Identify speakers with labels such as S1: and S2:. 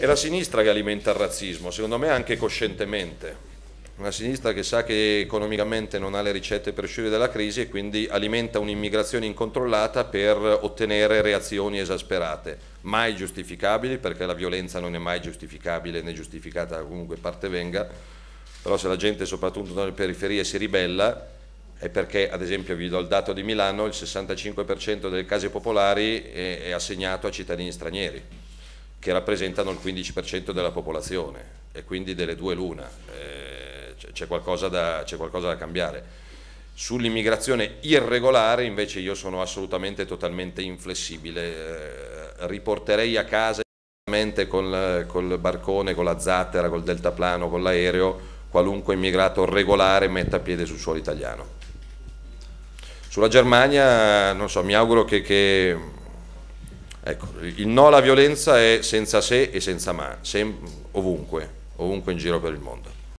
S1: È la sinistra che alimenta il razzismo, secondo me anche coscientemente. Una sinistra che sa che economicamente non ha le ricette per uscire dalla crisi e quindi alimenta un'immigrazione incontrollata per ottenere reazioni esasperate, mai giustificabili perché la violenza non è mai giustificabile né giustificata da qualunque parte venga, però se la gente soprattutto nelle periferie si ribella è perché ad esempio vi do il dato di Milano, il 65% delle case popolari è, è assegnato a cittadini stranieri che rappresentano il 15% della popolazione e quindi delle due l'una, eh, c'è qualcosa, qualcosa da cambiare. Sull'immigrazione irregolare invece io sono assolutamente totalmente inflessibile, eh, riporterei a casa col, col barcone, con la zattera, col deltaplano, con l'aereo, qualunque immigrato regolare metta piede sul suolo italiano. Sulla Germania, non so, mi auguro che, che Ecco, il no alla violenza è senza se e senza ma, ovunque, ovunque in giro per il mondo.